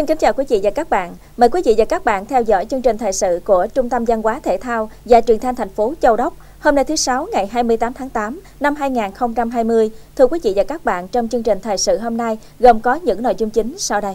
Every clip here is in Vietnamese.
Xin kính chào quý vị và các bạn. Mời quý vị và các bạn theo dõi chương trình thời sự của Trung tâm Văn hóa Thể thao và Truyền thanh thành phố Châu Đốc. Hôm nay thứ Sáu ngày 28 tháng 8 năm 2020. Thưa quý vị và các bạn, trong chương trình thời sự hôm nay gồm có những nội dung chính sau đây.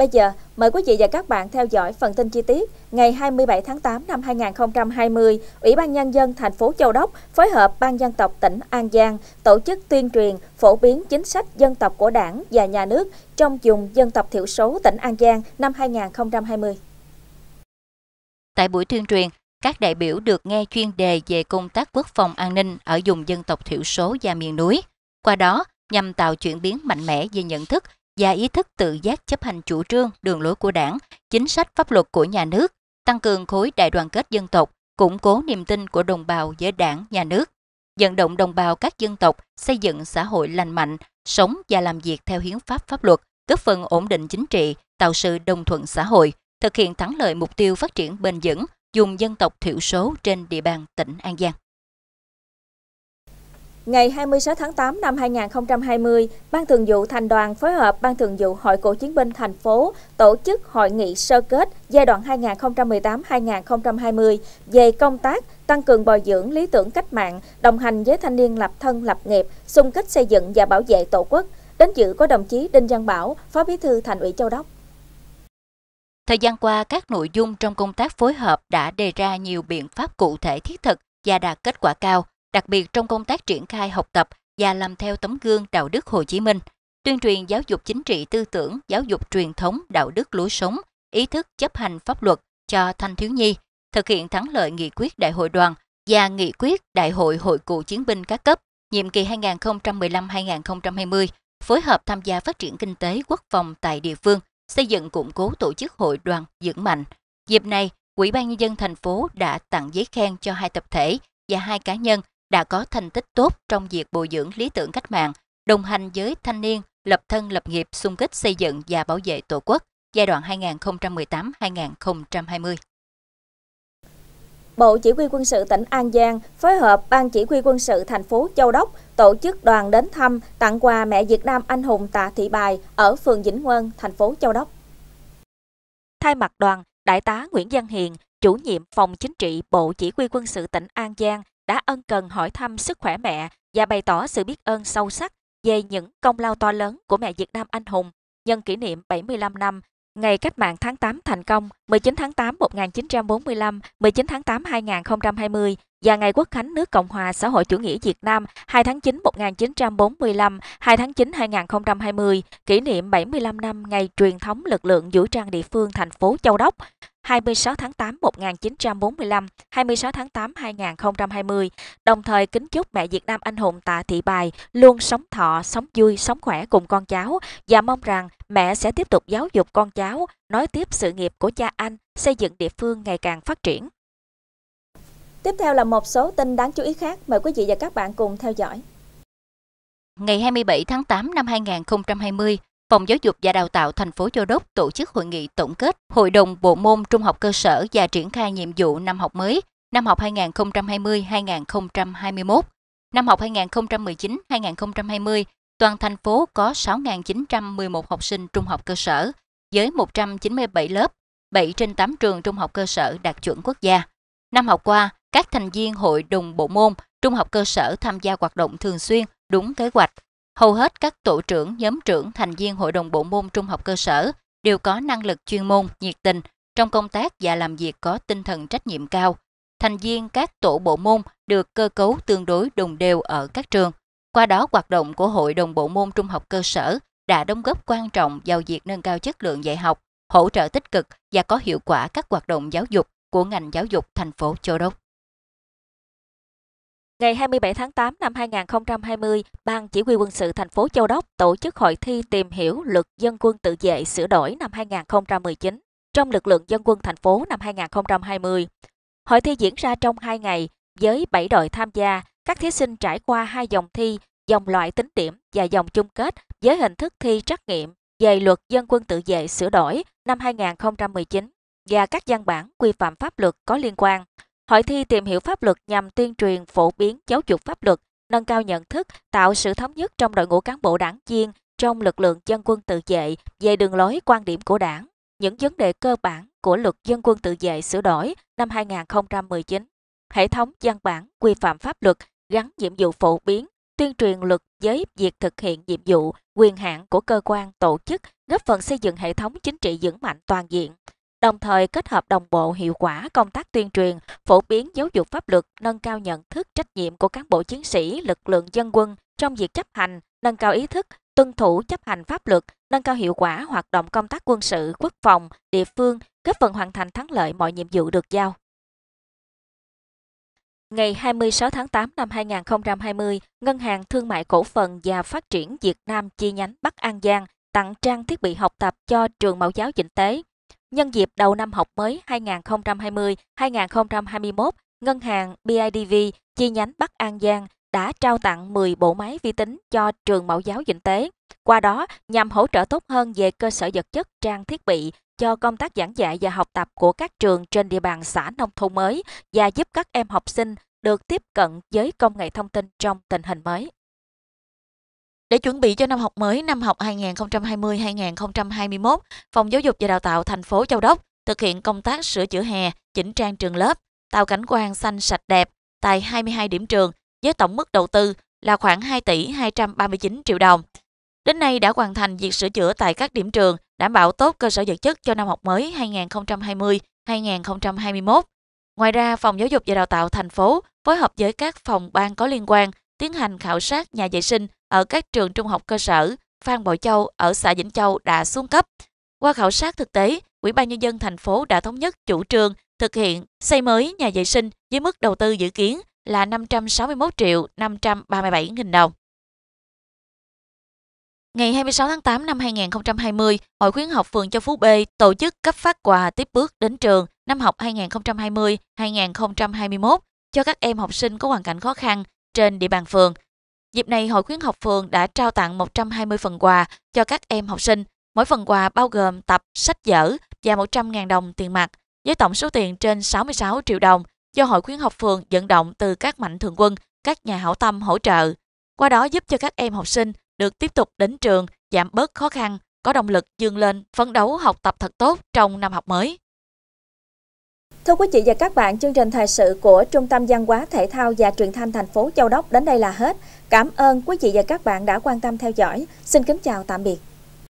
Bây giờ, mời quý vị và các bạn theo dõi phần tin chi tiết. Ngày 27 tháng 8 năm 2020, Ủy ban Nhân dân thành phố Châu Đốc phối hợp Ban dân tộc tỉnh An Giang tổ chức tuyên truyền, phổ biến chính sách dân tộc của đảng và nhà nước trong dùng dân tộc thiểu số tỉnh An Giang năm 2020. Tại buổi tuyên truyền, các đại biểu được nghe chuyên đề về công tác quốc phòng an ninh ở vùng dân tộc thiểu số và miền núi. Qua đó, nhằm tạo chuyển biến mạnh mẽ về nhận thức và ý thức tự giác chấp hành chủ trương, đường lối của đảng, chính sách pháp luật của nhà nước, tăng cường khối đại đoàn kết dân tộc, củng cố niềm tin của đồng bào với đảng, nhà nước, vận động đồng bào các dân tộc xây dựng xã hội lành mạnh, sống và làm việc theo hiến pháp pháp luật, góp phần ổn định chính trị, tạo sự đồng thuận xã hội, thực hiện thắng lợi mục tiêu phát triển bền vững, dùng dân tộc thiểu số trên địa bàn tỉnh An Giang. Ngày 26 tháng 8 năm 2020, Ban Thường vụ Thành đoàn phối hợp Ban Thường vụ Hội Cựu chiến binh thành phố tổ chức hội nghị sơ kết giai đoạn 2018-2020 về công tác tăng cường bồi dưỡng lý tưởng cách mạng, đồng hành với thanh niên lập thân lập nghiệp, xung kích xây dựng và bảo vệ Tổ quốc. Đến dự có đồng chí Đinh Văn Bảo, Phó Bí thư Thành ủy Châu Đốc. Thời gian qua, các nội dung trong công tác phối hợp đã đề ra nhiều biện pháp cụ thể thiết thực và đạt kết quả cao đặc biệt trong công tác triển khai học tập và làm theo tấm gương đạo đức Hồ Chí Minh, tuyên truyền giáo dục chính trị tư tưởng, giáo dục truyền thống, đạo đức lối sống, ý thức chấp hành pháp luật cho thanh thiếu nhi, thực hiện thắng lợi nghị quyết đại hội đoàn và nghị quyết đại hội hội cựu chiến binh các cấp nhiệm kỳ 2015-2020, phối hợp tham gia phát triển kinh tế quốc phòng tại địa phương, xây dựng củng cố tổ chức hội đoàn vững mạnh. Dịp này, Ủy ban nhân dân thành phố đã tặng giấy khen cho hai tập thể và hai cá nhân đã có thành tích tốt trong việc bồi dưỡng lý tưởng cách mạng, đồng hành với thanh niên, lập thân lập nghiệp xung kích xây dựng và bảo vệ Tổ quốc giai đoạn 2018-2020. Bộ Chỉ huy quân sự tỉnh An Giang phối hợp Ban Chỉ huy quân sự thành phố Châu Đốc tổ chức đoàn đến thăm tặng quà mẹ Việt Nam anh hùng Tạ Thị Bài ở phường Vĩnh Ngân, thành phố Châu Đốc. Thay mặt đoàn, Đại tá Nguyễn Văn Hiền, chủ nhiệm phòng chính trị Bộ Chỉ huy quân sự tỉnh An Giang đã ân cần hỏi thăm sức khỏe mẹ và bày tỏ sự biết ơn sâu sắc về những công lao to lớn của mẹ Việt Nam anh hùng nhân kỷ niệm 75 năm ngày cách mạng tháng 8 thành công 19 tháng 8 1945, 19 tháng 8 2020 và ngày quốc khánh nước Cộng hòa xã hội chủ nghĩa Việt Nam 2 tháng 9 1945, 2 tháng 9 2020, kỷ niệm 75 năm ngày truyền thống lực lượng vũ trang địa phương thành phố Châu Đốc. 26 tháng 8 1945, 26 tháng 8 2020, đồng thời kính chúc mẹ Việt Nam anh hùng Tạ Thị Bài luôn sống thọ, sống vui, sống khỏe cùng con cháu và mong rằng mẹ sẽ tiếp tục giáo dục con cháu, nói tiếp sự nghiệp của cha anh, xây dựng địa phương ngày càng phát triển. Tiếp theo là một số tin đáng chú ý khác, mời quý vị và các bạn cùng theo dõi. Ngày 27 tháng 8 năm 2020, Phòng Giáo dục và Đào tạo thành phố Châu Đốc tổ chức hội nghị tổng kết Hội đồng Bộ môn Trung học cơ sở và triển khai nhiệm vụ năm học mới năm học 2020-2021. Năm học 2019-2020, toàn thành phố có 6.911 học sinh trung học cơ sở với 197 lớp, 7 trên 8 trường trung học cơ sở đạt chuẩn quốc gia. Năm học qua, các thành viên hội đồng bộ môn trung học cơ sở tham gia hoạt động thường xuyên đúng kế hoạch, Hầu hết các tổ trưởng, nhóm trưởng, thành viên Hội đồng Bộ môn Trung học cơ sở đều có năng lực chuyên môn, nhiệt tình trong công tác và làm việc có tinh thần trách nhiệm cao. Thành viên các tổ bộ môn được cơ cấu tương đối đồng đều ở các trường. Qua đó hoạt động của Hội đồng Bộ môn Trung học cơ sở đã đóng góp quan trọng vào việc nâng cao chất lượng dạy học, hỗ trợ tích cực và có hiệu quả các hoạt động giáo dục của ngành giáo dục thành phố Châu Đốc. Ngày 27 tháng 8 năm 2020, Ban Chỉ huy quân sự thành phố Châu Đốc tổ chức hội thi tìm hiểu luật dân quân tự vệ sửa đổi năm 2019 trong lực lượng dân quân thành phố năm 2020. Hội thi diễn ra trong 2 ngày với 7 đội tham gia, các thí sinh trải qua hai dòng thi, dòng loại tính điểm và dòng chung kết với hình thức thi trắc nghiệm về luật dân quân tự vệ sửa đổi năm 2019 và các văn bản quy phạm pháp luật có liên quan. Hội thi tìm hiểu pháp luật nhằm tuyên truyền, phổ biến, giáo dục pháp luật, nâng cao nhận thức, tạo sự thống nhất trong đội ngũ cán bộ đảng viên, trong lực lượng dân quân tự vệ về đường lối quan điểm của đảng, những vấn đề cơ bản của luật dân quân tự vệ sửa đổi năm 2019, hệ thống văn bản quy phạm pháp luật gắn nhiệm vụ phổ biến, tuyên truyền luật với việc thực hiện nhiệm vụ, quyền hạn của cơ quan, tổ chức, góp phần xây dựng hệ thống chính trị vững mạnh toàn diện, đồng thời kết hợp đồng bộ hiệu quả công tác tuyên truyền, phổ biến giáo dục pháp luật, nâng cao nhận thức trách nhiệm của cán bộ chiến sĩ, lực lượng dân quân trong việc chấp hành, nâng cao ý thức, tuân thủ chấp hành pháp luật, nâng cao hiệu quả hoạt động công tác quân sự, quốc phòng, địa phương, góp phần hoàn thành thắng lợi mọi nhiệm vụ được giao. Ngày 26 tháng 8 năm 2020, Ngân hàng Thương mại Cổ phần và Phát triển Việt Nam chi nhánh Bắc An Giang tặng trang thiết bị học tập cho trường mẫu giáo Vĩnh Tế. Nhân dịp đầu năm học mới 2020-2021, ngân hàng BIDV chi nhánh Bắc An Giang đã trao tặng 10 bộ máy vi tính cho trường mẫu giáo Vĩnh Tế. Qua đó, nhằm hỗ trợ tốt hơn về cơ sở vật chất, trang thiết bị cho công tác giảng dạy và học tập của các trường trên địa bàn xã nông thôn mới và giúp các em học sinh được tiếp cận với công nghệ thông tin trong tình hình mới. Để chuẩn bị cho năm học mới năm học 2020-2021, Phòng Giáo dục và Đào tạo thành phố Châu Đốc thực hiện công tác sửa chữa hè, chỉnh trang trường lớp, tạo cảnh quan xanh sạch đẹp tại 22 điểm trường với tổng mức đầu tư là khoảng 2 tỷ 239 triệu đồng. Đến nay đã hoàn thành việc sửa chữa tại các điểm trường, đảm bảo tốt cơ sở vật chất cho năm học mới 2020-2021. Ngoài ra, Phòng Giáo dục và Đào tạo thành phố phối hợp với các phòng ban có liên quan tiến hành khảo sát nhà vệ sinh ở các trường trung học cơ sở Phan Bội Châu ở xã Vĩnh Châu đã xuống cấp. Qua khảo sát thực tế, Ủy ban nhân dân thành phố đã thống nhất chủ trương thực hiện xây mới nhà vệ sinh với mức đầu tư dự kiến là 561 triệu 537 nghìn đồng. Ngày 26 tháng 8 năm 2020, Hội khuyến học phường Châu Phú B tổ chức cấp phát quà tiếp bước đến trường năm học 2020-2021 cho các em học sinh có hoàn cảnh khó khăn trên địa bàn phường. Dịp này, Hội khuyến học phường đã trao tặng 120 phần quà cho các em học sinh. Mỗi phần quà bao gồm tập, sách vở và 100.000 đồng tiền mặt, với tổng số tiền trên 66 triệu đồng do Hội khuyến học phường vận động từ các mạnh thường quân, các nhà hảo tâm hỗ trợ. Qua đó giúp cho các em học sinh được tiếp tục đến trường, giảm bớt khó khăn, có động lực dương lên, phấn đấu học tập thật tốt trong năm học mới. Thưa quý vị và các bạn, chương trình thời sự của Trung tâm Văn hóa Thể thao và Truyền thanh thành phố Châu Đốc đến đây là hết. Cảm ơn quý vị và các bạn đã quan tâm theo dõi. Xin kính chào tạm biệt.